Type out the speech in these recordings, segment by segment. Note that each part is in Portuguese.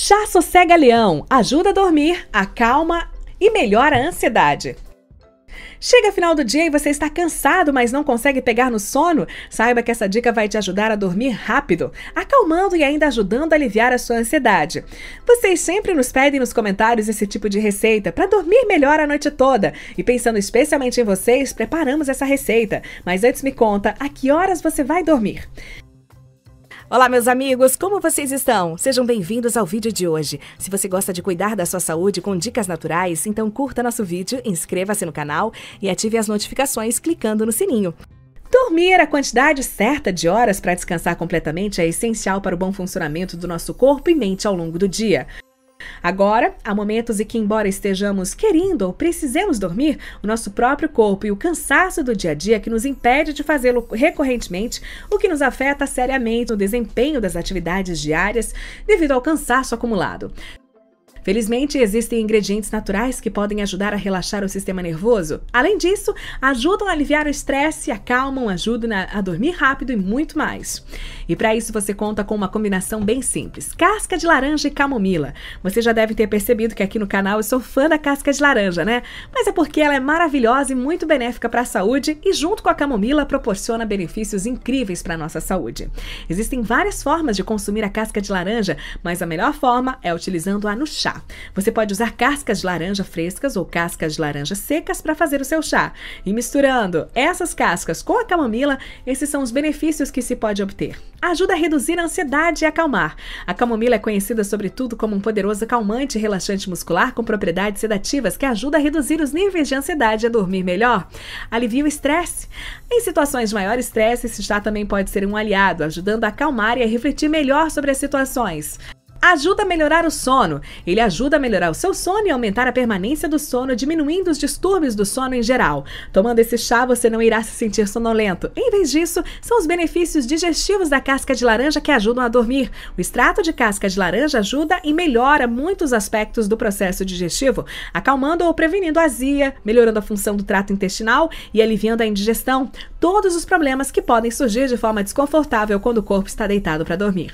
Chá Sossega Leão ajuda a dormir, acalma e melhora a ansiedade. Chega final do dia e você está cansado, mas não consegue pegar no sono? Saiba que essa dica vai te ajudar a dormir rápido, acalmando e ainda ajudando a aliviar a sua ansiedade. Vocês sempre nos pedem nos comentários esse tipo de receita para dormir melhor a noite toda. E pensando especialmente em vocês, preparamos essa receita. Mas antes me conta a que horas você vai dormir. Olá, meus amigos, como vocês estão? Sejam bem-vindos ao vídeo de hoje. Se você gosta de cuidar da sua saúde com dicas naturais, então curta nosso vídeo, inscreva-se no canal e ative as notificações clicando no sininho. Dormir é a quantidade certa de horas para descansar completamente é essencial para o bom funcionamento do nosso corpo e mente ao longo do dia. Agora, há momentos em que, embora estejamos querendo ou precisemos dormir, o nosso próprio corpo e o cansaço do dia a dia que nos impede de fazê-lo recorrentemente, o que nos afeta seriamente no desempenho das atividades diárias devido ao cansaço acumulado. Felizmente, existem ingredientes naturais que podem ajudar a relaxar o sistema nervoso. Além disso, ajudam a aliviar o estresse, acalmam, ajudam a dormir rápido e muito mais. E para isso, você conta com uma combinação bem simples: casca de laranja e camomila. Você já deve ter percebido que aqui no canal eu sou fã da casca de laranja, né? Mas é porque ela é maravilhosa e muito benéfica para a saúde e, junto com a camomila, proporciona benefícios incríveis para a nossa saúde. Existem várias formas de consumir a casca de laranja, mas a melhor forma é utilizando-a no chá. Você pode usar cascas de laranja frescas ou cascas de laranja secas para fazer o seu chá. E misturando essas cascas com a camomila, esses são os benefícios que se pode obter. Ajuda a reduzir a ansiedade e acalmar. A camomila é conhecida sobretudo como um poderoso calmante e relaxante muscular com propriedades sedativas que ajuda a reduzir os níveis de ansiedade e a dormir melhor. Alivia o estresse. Em situações de maior estresse, esse chá também pode ser um aliado, ajudando a acalmar e a refletir melhor sobre as situações ajuda a melhorar o sono. Ele ajuda a melhorar o seu sono e aumentar a permanência do sono, diminuindo os distúrbios do sono em geral. Tomando esse chá, você não irá se sentir sonolento. Em vez disso, são os benefícios digestivos da casca de laranja que ajudam a dormir. O extrato de casca de laranja ajuda e melhora muitos aspectos do processo digestivo, acalmando ou prevenindo a azia, melhorando a função do trato intestinal e aliviando a indigestão, todos os problemas que podem surgir de forma desconfortável quando o corpo está deitado para dormir.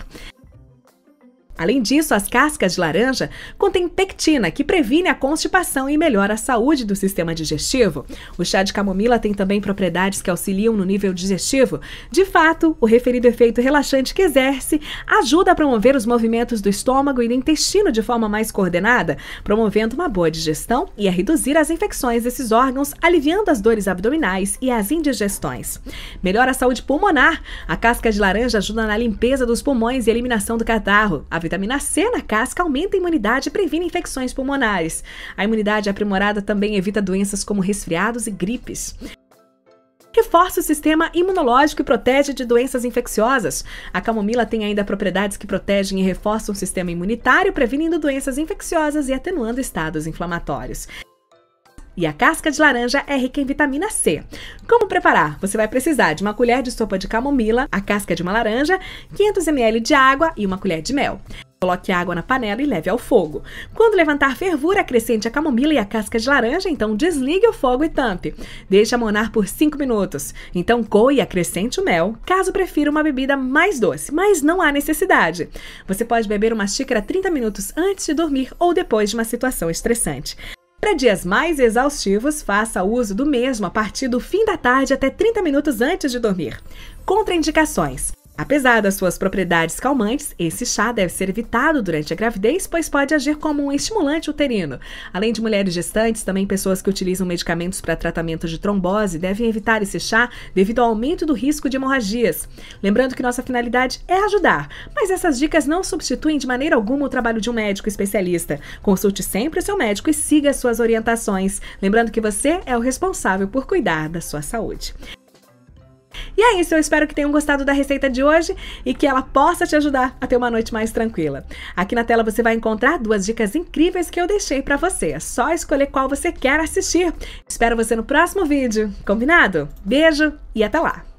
Além disso, as cascas de laranja contêm pectina, que previne a constipação e melhora a saúde do sistema digestivo. O chá de camomila tem também propriedades que auxiliam no nível digestivo. De fato, o referido efeito relaxante que exerce ajuda a promover os movimentos do estômago e do intestino de forma mais coordenada, promovendo uma boa digestão e a reduzir as infecções desses órgãos, aliviando as dores abdominais e as indigestões. Melhora a saúde pulmonar. A casca de laranja ajuda na limpeza dos pulmões e eliminação do catarro. A vitamina C na casca aumenta a imunidade e previne infecções pulmonares. A imunidade aprimorada também evita doenças como resfriados e gripes reforça o sistema imunológico e protege de doenças infecciosas. A camomila tem ainda propriedades que protegem e reforçam o sistema imunitário, prevenindo doenças infecciosas e atenuando estados inflamatórios. E a casca de laranja é rica em vitamina C. Como preparar? Você vai precisar de uma colher de sopa de camomila, a casca de uma laranja, 500 ml de água e uma colher de mel. Coloque a água na panela e leve ao fogo. Quando levantar fervura, acrescente a camomila e a casca de laranja, então desligue o fogo e tampe. Deixe amonar por 5 minutos. Então coe e acrescente o mel, caso prefira uma bebida mais doce, mas não há necessidade. Você pode beber uma xícara 30 minutos antes de dormir ou depois de uma situação estressante. Para dias mais exaustivos, faça uso do mesmo a partir do fim da tarde até 30 minutos antes de dormir. Contraindicações Apesar das suas propriedades calmantes, esse chá deve ser evitado durante a gravidez, pois pode agir como um estimulante uterino. Além de mulheres gestantes, também pessoas que utilizam medicamentos para tratamento de trombose devem evitar esse chá devido ao aumento do risco de hemorragias. Lembrando que nossa finalidade é ajudar, mas essas dicas não substituem de maneira alguma o trabalho de um médico especialista. Consulte sempre o seu médico e siga suas orientações. Lembrando que você é o responsável por cuidar da sua saúde é isso, eu espero que tenham gostado da receita de hoje e que ela possa te ajudar a ter uma noite mais tranquila. Aqui na tela você vai encontrar duas dicas incríveis que eu deixei para você. É só escolher qual você quer assistir. Espero você no próximo vídeo, combinado? Beijo e até lá!